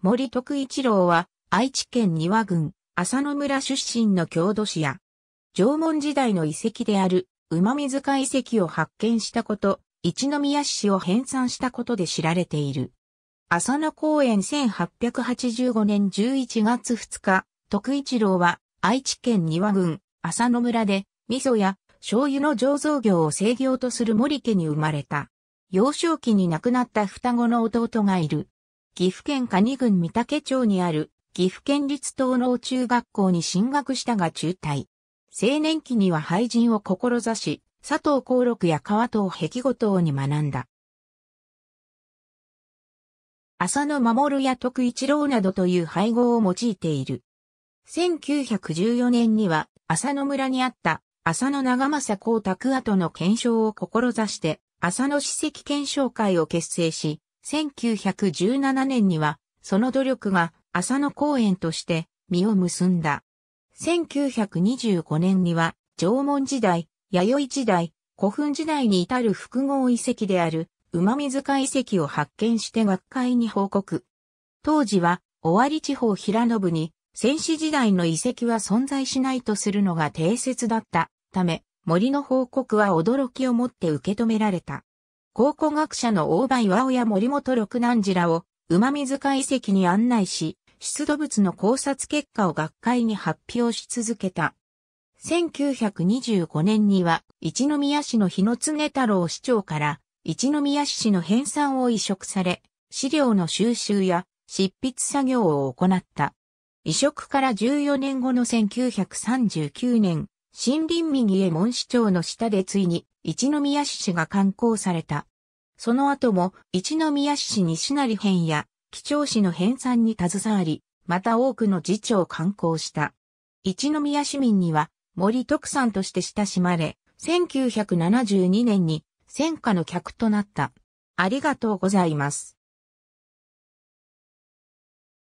森徳一郎は、愛知県庭郡、浅野村出身の郷土史や、縄文時代の遺跡である、馬水塚遺跡を発見したこと、一宮市を編纂したことで知られている。浅野公園1885年11月2日、徳一郎は愛知県庭郡浅野村で味噌や醤油の醸造業を制業とする森家に生まれた。幼少期に亡くなった双子の弟がいる。岐阜県蟹郡御竹町にある岐阜県立東農中学校に進学したが中退。青年期には廃人を志し、佐藤幸六や川藤壁五島に学んだ。浅野守や徳一郎などという配合を用いている。1914年には浅野村にあった浅野長政光拓跡の検証を志して、浅野史跡検証会を結成し、1917年には、その努力が浅野公園として実を結んだ。1925年には、縄文時代、弥生時代、古墳時代に至る複合遺跡である、馬水塚遺跡を発見して学会に報告。当時は、尾張地方平信に、戦死時代の遺跡は存在しないとするのが定説だったため、森の報告は驚きをもって受け止められた。考古学者の大場岩尾や森本六男児らを、馬水塚遺跡に案内し、出土物の考察結果を学会に発表し続けた。1925年には、一宮市の日野常太郎市長から、一宮市の編纂を移植され、資料の収集や執筆作業を行った。移植から14年後の1939年、森林右衛門市長の下でついに、一宮市市が刊行された。その後も、一宮市市西成編や、貴重市の編纂に携わり、また多くの自長を刊行した。一宮市民には、森徳さんとして親しまれ、1972年に、戦火の客となった。ありがとうございます。